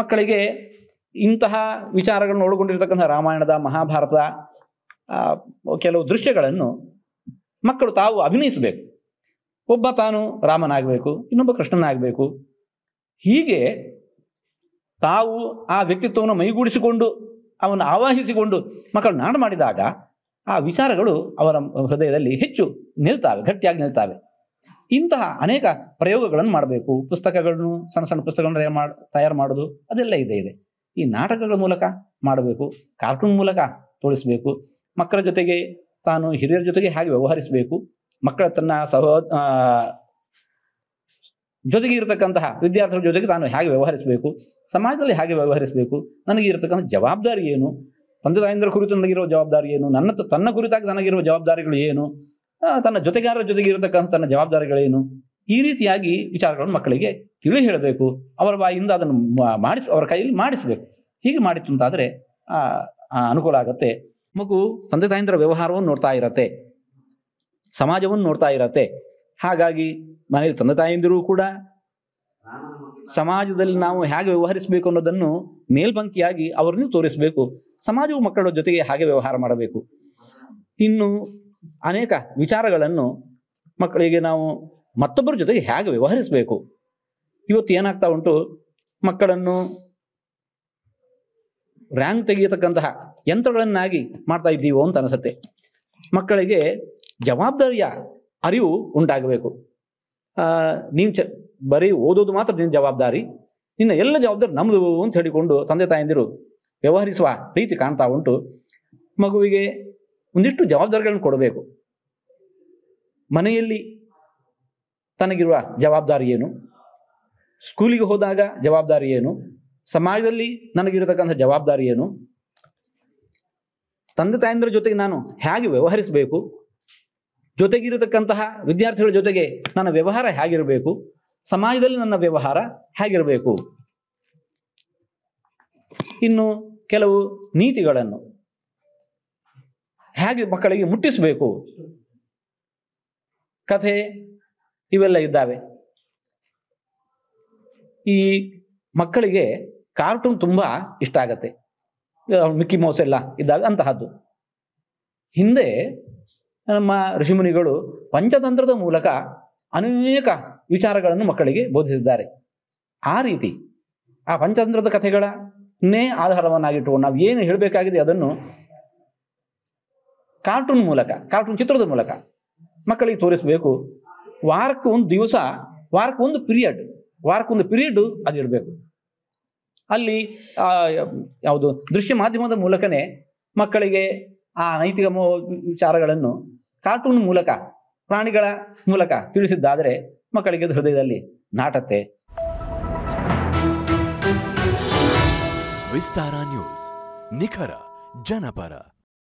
ಮಕ್ಕಳಿಗೆ ಇಂತಹ ವಿಚಾರಗಳನ್ನು ಒಳಗೊಂಡಿರ್ತಕ್ಕಂಥ ರಾಮಾಯಣದ ಮಹಾಭಾರತ ಕೆಲವು ದೃಶ್ಯಗಳನ್ನು ಮಕ್ಕಳು ತಾವು ಅಭಿನಯಿಸಬೇಕು ಒಬ್ಬ ತಾನು ರಾಮನಾಗಬೇಕು ಇನ್ನೊಬ್ಬ ಕೃಷ್ಣನಾಗಬೇಕು ಹೀಗೆ ತಾವು ಆ ವ್ಯಕ್ತಿತ್ವವನ್ನು ಮೈಗೂಡಿಸಿಕೊಂಡು ಅವನ್ನು ಆವಾಹಿಸಿಕೊಂಡು ಮಕ್ಕಳು ನಾಡು ಮಾಡಿದಾಗ ಆ ವಿಚಾರಗಳು ಅವರ ಹೃದಯದಲ್ಲಿ ಹೆಚ್ಚು ನಿಲ್ತಾವೆ ಗಟ್ಟಿಯಾಗಿ ನಿಲ್ತಾವೆ ಇಂತಹ ಅನೇಕ ಪ್ರಯೋಗಗಳನ್ನು ಮಾಡಬೇಕು ಪುಸ್ತಕಗಳನ್ನು ಸಣ್ಣ ಸಣ್ಣ ಪುಸ್ತಕಗಳನ್ನು ಮಾಡಿ ತಯಾರು ಮಾಡೋದು ಅದೆಲ್ಲ ಇದೆ ಇದೆ ಈ ನಾಟಕಗಳ ಮೂಲಕ ಮಾಡಬೇಕು ಕಾರ್ಟೂನ್ ಮೂಲಕ ತೋರಿಸಬೇಕು ಮಕ್ಕಳ ಜೊತೆಗೆ ತಾನು ಹಿರಿಯರ ಜೊತೆಗೆ ಹೇಗೆ ವ್ಯವಹರಿಸಬೇಕು ಮಕ್ಕಳ ತನ್ನ ಸಹೋ ಜೊತೆಗೆ ಇರತಕ್ಕಂತಹ ವಿದ್ಯಾರ್ಥಿಗಳ ಜೊತೆಗೆ ತಾನು ಹೇಗೆ ವ್ಯವಹರಿಸಬೇಕು ಸಮಾಜದಲ್ಲಿ ಹೇಗೆ ವ್ಯವಹರಿಸಬೇಕು ನನಗೆ ಇರತಕ್ಕಂಥ ಜವಾಬ್ದಾರಿ ಏನು ತಂದೆ ತಾಯಿಂದರ ಕುರಿತು ನನಗಿರುವ ಜವಾಬ್ದಾರಿ ಏನು ನನ್ನ ತನ್ನ ಕುರಿತಾಗಿ ನನಗಿರುವ ಜವಾಬ್ದಾರಿಗಳು ಏನು ತನ್ನ ಜೊತೆಗಾರರ ಜೊತೆಗೆ ಇರತಕ್ಕಂಥ ತನ್ನ ಜವಾಬ್ದಾರಿಗಳೇನು ಈ ರೀತಿಯಾಗಿ ವಿಚಾರಗಳನ್ನು ಮಕ್ಕಳಿಗೆ ತಿಳಿ ಹೇಳಬೇಕು ಅವರ ಬಾಯಿಂದ ಅದನ್ನು ಮಾಡಿಸ್ ಅವರ ಕೈಯಲ್ಲಿ ಮಾಡಿಸಬೇಕು ಹೀಗೆ ಮಾಡಿತ್ತು ಅಂತಾದರೆ ಅನುಕೂಲ ಆಗುತ್ತೆ ಮಗು ತಂದೆ ತಾಯಿಂದರ ವ್ಯವಹಾರವನ್ನು ನೋಡ್ತಾ ಇರತ್ತೆ ಸಮಾಜವನ್ನು ನೋಡ್ತಾ ಇರತ್ತೆ ಹಾಗಾಗಿ ಮನೆಯಲ್ಲಿ ತಂದೆ ತಾಯಿಯಿಂದರೂ ಕೂಡ ಸಮಾಜದಲ್ಲಿ ನಾವು ಹೇಗೆ ವ್ಯವಹರಿಸಬೇಕು ಅನ್ನೋದನ್ನು ಮೇಲ್ಪಂಕ್ತಿಯಾಗಿ ಅವರನ್ನು ತೋರಿಸಬೇಕು ಸಮಾಜವು ಮಕ್ಕಳ ಜೊತೆಗೆ ಹಾಗೆ ವ್ಯವಹಾರ ಮಾಡಬೇಕು ಇನ್ನು ಅನೇಕ ವಿಚಾರಗಳನ್ನು ಮಕ್ಕಳಿಗೆ ನಾವು ಮತ್ತೊಬ್ಬರ ಜೊತೆಗೆ ಹೇಗೆ ವ್ಯವಹರಿಸಬೇಕು ಇವತ್ತು ಏನಾಗ್ತಾ ಉಂಟು ಮಕ್ಕಳನ್ನು ರ್ಯಾಂಕ್ ತೆಗೆಯತಕ್ಕಂತಹ ಯಂತ್ರಗಳನ್ನಾಗಿ ಮಾಡ್ತಾ ಇದ್ದೀವೋ ಅಂತ ಅನಿಸುತ್ತೆ ಮಕ್ಕಳಿಗೆ ಜವಾಬ್ದಾರಿಯ ಅರಿವು ಉಂಟಾಗಬೇಕು ನೀವು ಚ ಬರೀ ಓದೋದು ಮಾತ್ರ ನಿನ್ನ ಜವಾಬ್ದಾರಿ ನಿನ್ನ ಎಲ್ಲ ಜವಾಬ್ದಾರಿ ನಮ್ಮದು ಅಂತ ಹೇಳಿಕೊಂಡು ತಂದೆ ತಾಯಂದಿರು ವ್ಯವಹರಿಸುವ ರೀತಿ ಕಾಣ್ತಾ ಉಂಟು ಮಗುವಿಗೆ ಒಂದಿಷ್ಟು ಜವಾಬ್ದಾರಿಗಳನ್ನು ಕೊಡಬೇಕು ಮನೆಯಲ್ಲಿ ತನಗಿರುವ ಜವಾಬ್ದಾರಿ ಏನು ಸ್ಕೂಲಿಗೆ ಹೋದಾಗ ಜವಾಬ್ದಾರಿ ಏನು ಸಮಾಜದಲ್ಲಿ ನನಗಿರತಕ್ಕಂಥ ಜವಾಬ್ದಾರಿ ಏನು ತಂದೆ ತಾಯಂದ್ರ ಜೊತೆಗೆ ನಾನು ಹೇಗೆ ವ್ಯವಹರಿಸಬೇಕು ಜೊತೆಗಿರತಕ್ಕಂತಹ ವಿದ್ಯಾರ್ಥಿಗಳ ಜೊತೆಗೆ ನನ್ನ ವ್ಯವಹಾರ ಹೇಗಿರಬೇಕು ಸಮಾಜದಲ್ಲಿ ನನ್ನ ವ್ಯವಹಾರ ಹೇಗಿರಬೇಕು ಇನ್ನು ಕೆಲವು ನೀತಿಗಳನ್ನು ಹೇಗೆ ಮಕ್ಕಳಿಗೆ ಮುಟ್ಟಿಸಬೇಕು ಕಥೆ ಇವೆಲ್ಲ ಇದ್ದಾವೆ ಈ ಮಕ್ಕಳಿಗೆ ಕಾರ್ಟೂನ್ ತುಂಬ ಇಷ್ಟ ಆಗತ್ತೆ ಮಿಕ್ಕಿ ಮೌಸ್ ಎಲ್ಲ ಇದ್ದಾಗ ಅಂತಹದ್ದು ಹಿಂದೆ ನಮ್ಮ ಋಷಿಮುನಿಗಳು ಪಂಚತಂತ್ರದ ಮೂಲಕ ಅನೇಕ ವಿಚಾರಗಳನ್ನು ಮಕ್ಕಳಿಗೆ ಬೋಧಿಸಿದ್ದಾರೆ ಆ ರೀತಿ ಆ ಪಂಚತಂತ್ರದ ಕಥೆಗಳನ್ನೇ ಆಧಾರವನ್ನಾಗಿಟ್ಟು ನಾವು ಏನು ಹೇಳಬೇಕಾಗಿದೆ ಅದನ್ನು ಕಾರ್ಟೂನ್ ಮೂಲಕ ಕಾರ್ಟೂನ್ ಚಿತ್ರದ ಮೂಲಕ ಮಕ್ಕಳಿಗೆ ತೋರಿಸಬೇಕು ವಾರಕ್ಕೆ ಒಂದು ದಿವಸ ವಾರಕ್ಕೆ ಒಂದು ವಾರಕ್ಕೆ ವಾರಕ್ಕೊಂದು ಪಿರಿಯಡ್ ಅದು ಇಡಬೇಕು ಅಲ್ಲಿ ಯಾವುದು ದೃಶ್ಯ ಮಾಧ್ಯಮದ ಮೂಲಕನೇ ಮಕ್ಕಳಿಗೆ ಆ ನೈತಿಕ ವಿಚಾರಗಳನ್ನು ಕಾರ್ಟೂನ್ ಮೂಲಕ ಪ್ರಾಣಿಗಳ ಮೂಲಕ ತಿಳಿಸಿದ್ದಾದರೆ ಮಕ್ಕಳಿಗೆ ಹೃದಯದಲ್ಲಿ ನಾಟತೆ ವಿಸ್ತಾರ ನ್ಯೂಸ್ ನಿಖರ ಜನಪರ